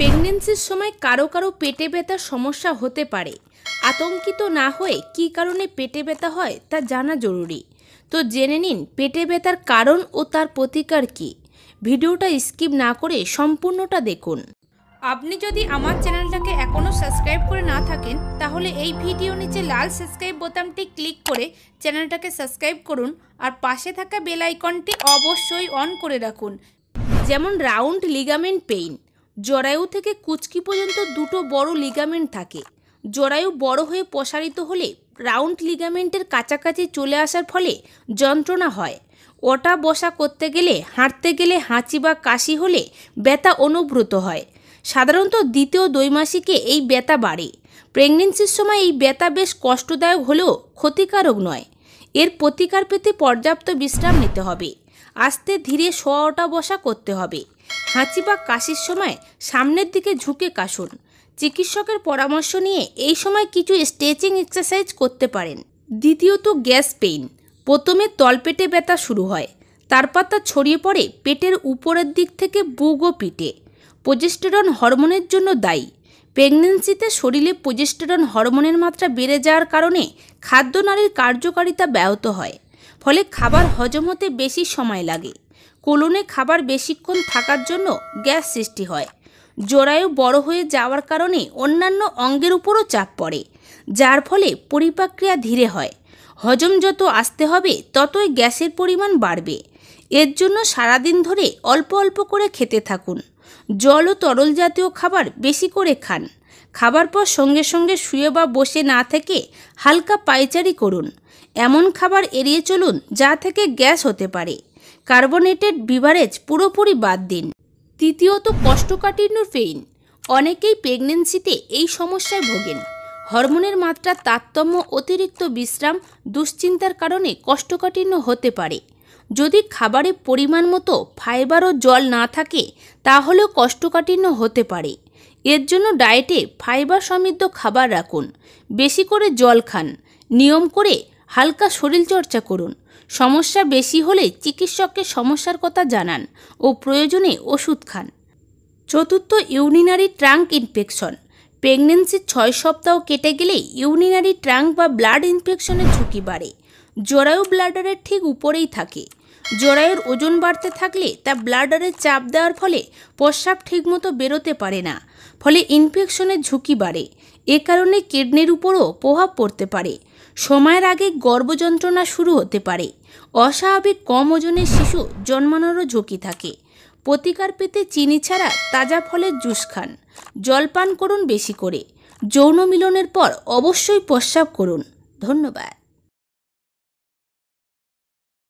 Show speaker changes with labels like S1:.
S1: প্রেগনেন্সির সময় কারো কারো পেটে ব্যথার সমস্যা হতে পারে আতঙ্কিত না হয়ে কি কারণে পেটে ব্যথা হয় তা জানা জরুরি তো জেনে নিন পেটে ব্যথার কারণ ও তার প্রতিকার কি ভিডিওটা স্কিপ না করে সম্পূর্ণটা দেখুন আপনি যদি আমার চ্যানেলটাকে এখনও সাবস্ক্রাইব করে না থাকেন তাহলে এই ভিডিও নিচে লাল সাবস্ক্রাইব বোতামটি ক্লিক করে চ্যানেলটাকে সাবস্ক্রাইব করুন আর পাশে থাকা বেল আইকনটি অবশ্যই অন করে রাখুন যেমন রাউন্ড লিগামেন্ট পেইন জরায়ু থেকে কুচকি পর্যন্ত দুটো বড় লিগামেন্ট থাকে জরায়ু বড় হয়ে প্রসারিত হলে রাউন্ড লিগামেন্টের কাছাকাছি চলে আসার ফলে যন্ত্রণা হয় ওটা বসা করতে গেলে হাঁটতে গেলে হাঁচি বা কাশি হলে ব্যথা অনুব্রত হয় সাধারণত দ্বিতীয় দ্বৈমাসিকে এই ব্যথা বাড়ে প্রেগনেন্সির সময় এই ব্যথা বেশ কষ্টদায়ক হলেও ক্ষতিকারক নয় এর প্রতিকার পেতে পর্যাপ্ত বিশ্রাম নিতে হবে আস্তে ধীরে শোয়া ওটা বসা করতে হবে হাঁচি বা কাশির সময় সামনের দিকে ঝুঁকে কাশুন চিকিৎসকের পরামর্শ নিয়ে এই সময় কিছু স্ট্রেচিং এক্সারসাইজ করতে পারেন দ্বিতীয়ত গ্যাস পেইন প্রথমে তলপেটে ব্যথা শুরু হয় তারপর তা ছড়িয়ে পড়ে পেটের উপরের দিক থেকে বুগ ও পিঠে প্রজেস্টেরন হরমোনের জন্য দায়ী প্রেগনেন্সিতে শরীরে প্রজেস্টেরন হরমোনের মাত্রা বেড়ে যাওয়ার কারণে খাদ্য নারীর কার্যকারিতা ব্যাহত হয় ফলে খাবার হজম হতে বেশি সময় লাগে কোলনে খাবার বেশিক্ষণ থাকার জন্য গ্যাস সৃষ্টি হয় জরায়ু বড় হয়ে যাওয়ার কারণে অন্যান্য অঙ্গের উপরও চাপ পড়ে যার ফলে পরিপাক্রিয়া ধীরে হয় হজম যত আসতে হবে ততই গ্যাসের পরিমাণ বাড়বে এর জন্য সারাদিন ধরে অল্প অল্প করে খেতে থাকুন জল ও তরল জাতীয় খাবার বেশি করে খান খাবার পর সঙ্গে সঙ্গে শুয়ে বা বসে না থেকে হালকা পাইচারি করুন এমন খাবার এড়িয়ে চলুন যা থেকে গ্যাস হতে পারে কার্বোনেটেড বিভারেজ পুরোপুরি বাদ দিন তৃতীয়ত কষ্টকাঠিন্য ফেইন অনেকেই প্রেগনেন্সিতে এই সমস্যায় ভোগেন হরমোনের মাত্রা তারতম্য অতিরিক্ত বিশ্রাম দুশ্চিন্তার কারণে কষ্টকাঠিন্য হতে পারে যদি খাবারে পরিমাণ মতো ফাইবার ও জল না থাকে তাহলেও কষ্টকাঠিন্য হতে পারে এর জন্য ডায়েটে ফাইবার সমৃদ্ধ খাবার রাখুন বেশি করে জল খান নিয়ম করে হালকা শরীরচর্চা করুন সমস্যা বেশি হলে চিকিৎসককে সমস্যার কথা জানান ও প্রয়োজনে ওষুধ খান চতুর্থ ইউনিনারি ট্রাঙ্ক ইনফেকশন প্রেগনেন্সির ছয় সপ্তাহ কেটে গেলে ইউনিনারি ট্রাঙ্ক বা ব্লাড ইনফেকশনের ঝুঁকি বাড়ে জরায়ু ব্লাডারের ঠিক উপরেই থাকে জরায়ুর ওজন বাড়তে থাকলে তা ব্লাডারে চাপ দেওয়ার ফলে প্রস্রাব ঠিকমতো বেরোতে পারে না ফলে ইনফেকশনের ঝুঁকি বাড়ে এ কারণে কিডনির উপরও প্রভাব পড়তে পারে সময়ের আগে গর্ভযন্ত্রণা শুরু হতে পারে অস্বাভাবিক কম ওজনের শিশু জন্মানোরও ঝুঁকি থাকে প্রতিকার পেতে চিনি ছাড়া তাজা ফলের জুস খান জলপান করুন বেশি করে যৌন মিলনের পর অবশ্যই প্রস্রাব করুন ধন্যবাদ